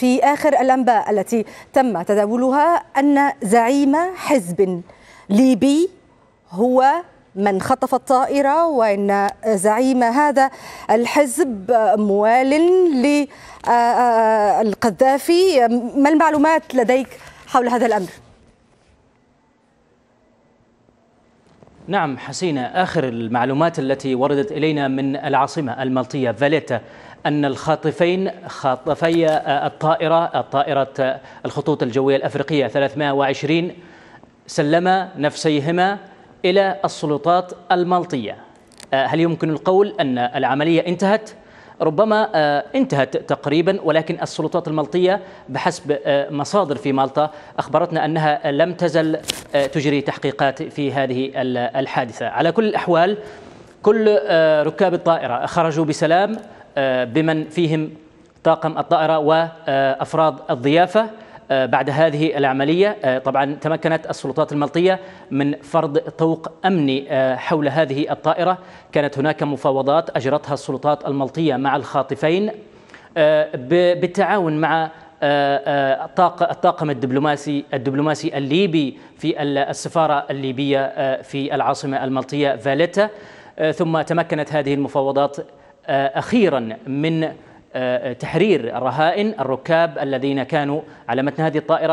في آخر الأنباء التي تم تداولها أن زعيم حزب ليبي هو من خطف الطائرة وأن زعيم هذا الحزب موال للقذافي ما المعلومات لديك حول هذا الأمر؟ نعم حسينة آخر المعلومات التي وردت إلينا من العاصمة المالطية فاليتا أن الخاطفين خاطفي الطائرة الطائرة الخطوط الجوية الأفريقية 320 سلما نفسيهما إلى السلطات المالطية آه، هل يمكن القول أن العملية انتهت؟ ربما آه، انتهت تقريبا ولكن السلطات المالطيه بحسب آه، مصادر في مالطا اخبرتنا انها لم تزل تجري تحقيقات في هذه الحادثه على كل الاحوال كل ركاب الطائره خرجوا بسلام آه، بمن فيهم طاقم الطائرة وأفراد الضيافة آه، بعد هذه العملية آه، طبعا تمكنت السلطات الملطية من فرض طوق أمني حول هذه الطائرة كانت هناك مفاوضات أجرتها السلطات الملطية مع الخاطفين بالتعاون مع الطاقم الدبلوماسي الدبلوماسي الليبي في السفارة الليبية في العاصمة الملطية فاليتا ثم تمكنت هذه المفاوضات آه، أخيرا من آه، تحرير الرهائن الركاب الذين كانوا على متن هذه الطائرة